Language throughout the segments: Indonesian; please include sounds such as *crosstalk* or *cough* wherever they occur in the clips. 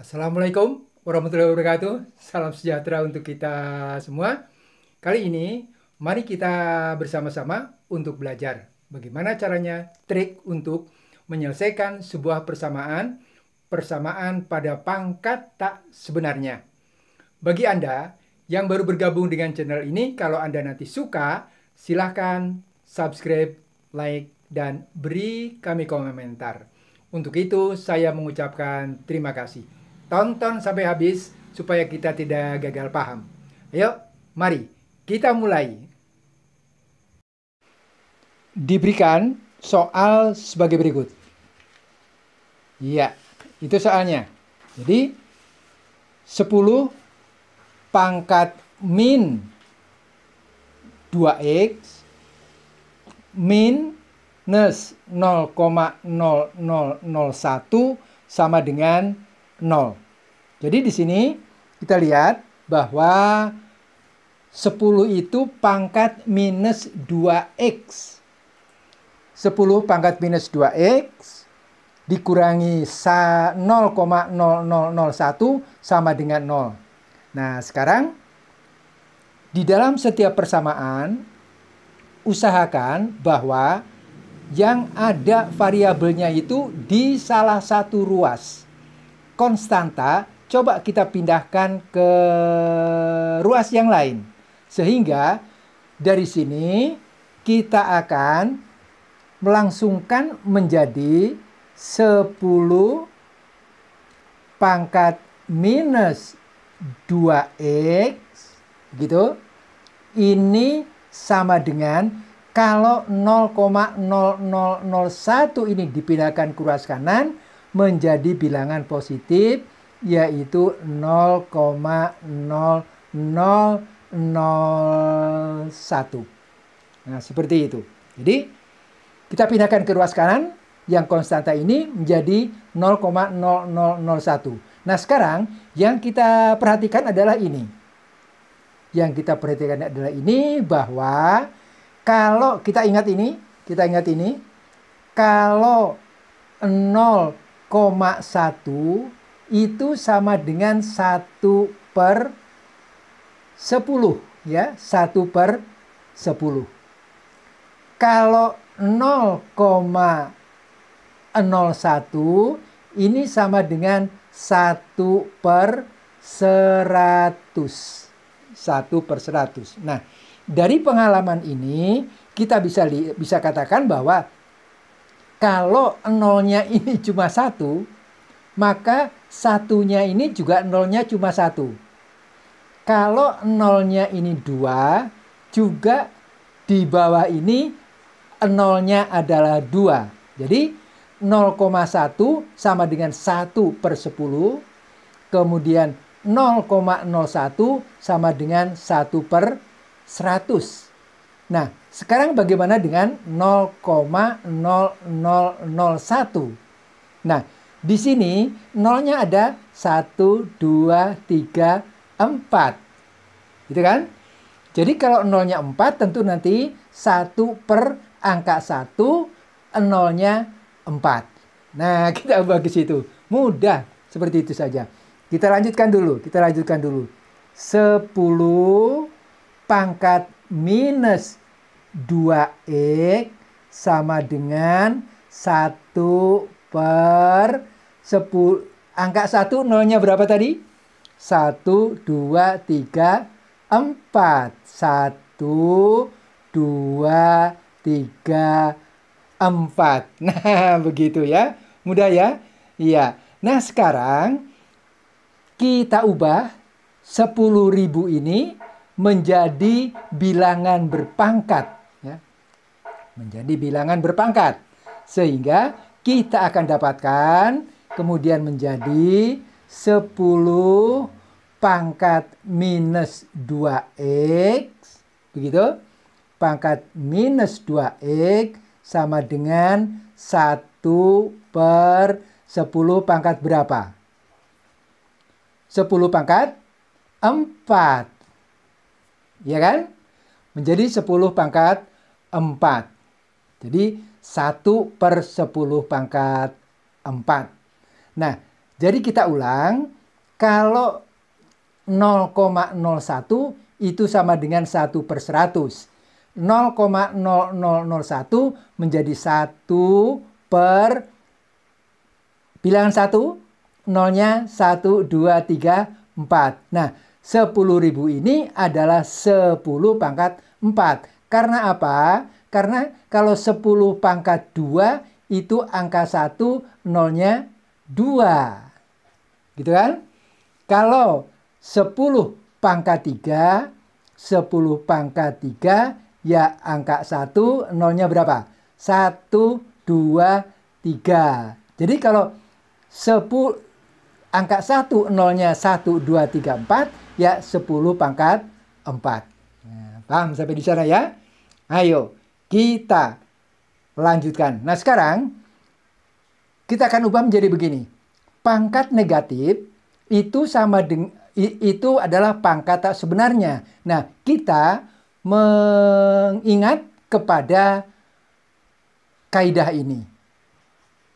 Assalamualaikum warahmatullahi wabarakatuh. Salam sejahtera untuk kita semua. Kali ini mari kita bersama-sama untuk belajar bagaimana caranya trik untuk menyelesaikan sebuah persamaan persamaan pada pangkat tak sebenarnya. Bagi Anda yang baru bergabung dengan channel ini, kalau Anda nanti suka, silahkan subscribe, like, dan beri kami komentar. Untuk itu, saya mengucapkan terima kasih. Tonton sampai habis supaya kita tidak gagal paham. Ayo, mari kita mulai. Diberikan soal sebagai berikut. Ya, itu soalnya. Jadi 10 pangkat min 2x minus 0,0001 sama dengan 0. Jadi di sini kita lihat bahwa 10 itu pangkat minus 2x. 10 pangkat minus 2x dikurangi 0,0001 sama dengan 0. Nah, sekarang di dalam setiap persamaan usahakan bahwa yang ada variabelnya itu di salah satu ruas konstanta, coba kita pindahkan ke ruas yang lain. Sehingga dari sini kita akan melangsungkan menjadi 10 pangkat minus 2x gitu. Ini sama dengan kalau 0,0001 ini dipindahkan ke ruas kanan menjadi bilangan positif yaitu 0,0001. Nah, seperti itu. Jadi, kita pindahkan ke ruas kanan yang konstanta ini menjadi 0,0001. Nah, sekarang yang kita perhatikan adalah ini. Yang kita perhatikan adalah ini bahwa kalau kita ingat ini, kita ingat ini, kalau 0 0,1 itu sama dengan 1 per 10 ya 1 per 10 kalau 0,01 ini sama dengan 1 per 100 1 per 100 nah dari pengalaman ini kita bisa bisa katakan bahwa kalau nolnya ini cuma satu, maka satunya ini juga nolnya cuma satu. Kalau nolnya ini dua, juga di bawah ini nolnya adalah dua. Jadi 0,1 sama dengan 1 per 10. Kemudian 0,01 sama dengan 1 per 100. Nah, sekarang bagaimana dengan 0,0001? Nah, di sini nolnya ada 1, 2, 3, 4. Gitu kan? Jadi kalau nolnya 4 tentu nanti 1 per angka 1, nolnya 4. Nah, *laughs* kita ubah ke situ. Mudah, seperti itu saja. Kita lanjutkan dulu, kita lanjutkan dulu. 10 pangkat minus 2X sama dengan 1 per 10. Angka 1 nolnya berapa tadi? 1, 2, 3, 4. 1, 2, 3, 4. Nah, begitu ya. Mudah ya? Iya. Nah, sekarang kita ubah 10.000 ini menjadi bilangan berpangkat menjadi bilangan berpangkat. Sehingga kita akan dapatkan kemudian menjadi 10 pangkat minus 2x. Begitu. Pangkat minus 2x sama dengan 1 per 10 pangkat berapa? 10 pangkat 4. Ya kan? Menjadi 10 pangkat 4. Jadi 1 per 10 pangkat 4. Nah, jadi kita ulang, kalau 0,01 itu sama dengan 1 per 100. 0,0001 menjadi 1 per bilangan 1, nolnya 1, 2, 3, 4. Nah, 10.000 ini adalah 10 pangkat 4. Karena apa? Karena kalau 10 pangkat 2 itu angka 1, nolnya 2. Gitu kan? Kalau 10 pangkat 3, 10 pangkat 3 ya angka 1, nolnya berapa? 1, 2, 3. Jadi kalau 10 angka 1 nolnya 1 2 3 4 ya 10 pangkat 4. Nah, paham sampai di sana ya? Ayo, kita lanjutkan. Nah, sekarang kita akan ubah menjadi begini. Pangkat negatif itu sama dengan itu adalah pangkat tak sebenarnya. Nah, kita mengingat kepada kaidah ini.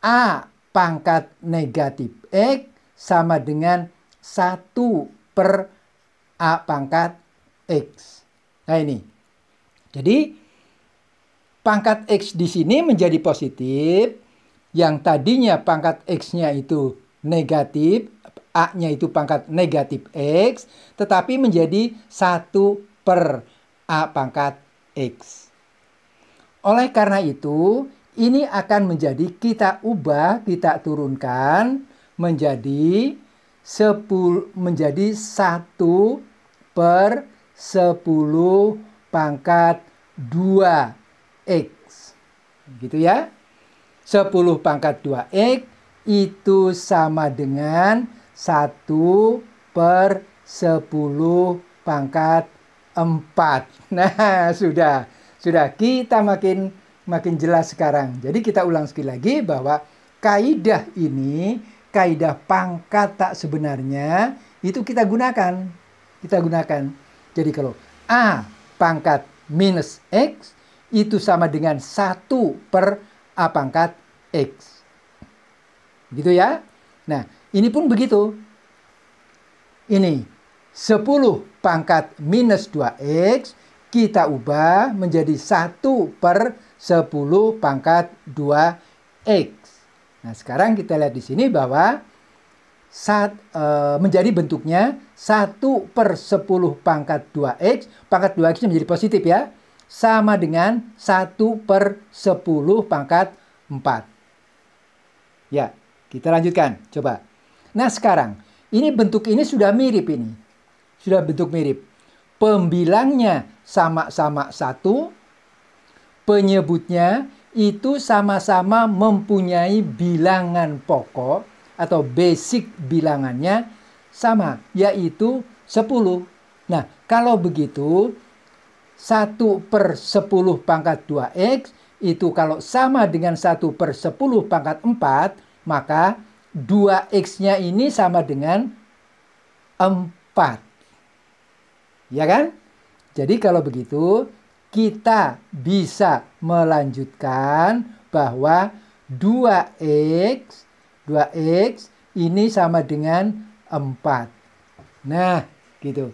A pangkat negatif X sama dengan satu per A pangkat X. Nah ini. Jadi pangkat X di sini menjadi positif, yang tadinya pangkat X-nya itu negatif, A-nya itu pangkat negatif X, tetapi menjadi 1 per A pangkat X. Oleh karena itu, ini akan menjadi kita ubah, kita turunkan menjadi 10 menjadi 1 per 10 pangkat 2 X. Gitu ya. 10 pangkat 2X itu sama dengan 1 per 10 pangkat 4. *laughs* Nah, sudah. Sudah kita makin makin jelas sekarang. Jadi kita ulang sekali lagi bahwa kaidah ini, kaidah pangkat tak sebenarnya itu kita gunakan. Kita gunakan. Jadi kalau A pangkat minus X itu sama dengan 1 per A pangkat X. Gitu ya. Nah, ini pun begitu. Ini 10 pangkat minus 2X kita ubah menjadi 1 per 10 pangkat 2X. Nah, sekarang kita lihat di sini bahwa saat, e, menjadi bentuknya 1 per 10 pangkat 2X. Pangkat 2X menjadi positif ya sama dengan 1 per 10 pangkat 4. Ya, kita lanjutkan. Coba. Nah sekarang, ini bentuk ini sudah mirip ini. Sudah bentuk mirip. Pembilangnya sama-sama 1. Penyebutnya itu sama-sama mempunyai bilangan pokok atau basic bilangannya sama, yaitu 10. Nah, kalau begitu 1 per 10 pangkat 2x itu kalau sama dengan 1 per 10 pangkat 4, maka 2x-nya ini sama dengan 4. Ya kan? Jadi kalau begitu, kita bisa melanjutkan bahwa 2x 2x ini sama dengan 4. Nah, gitu.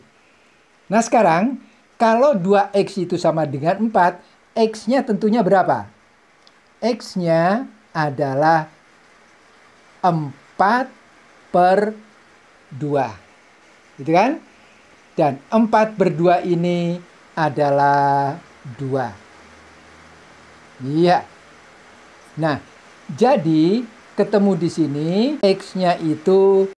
Nah, sekarang kalau 2x itu sama dengan 4, x-nya tentunya berapa? X-nya adalah 4 per 2. Gitu kan? Dan 4 per 2 ini adalah 2. Iya. Nah, jadi ketemu di sini x-nya itu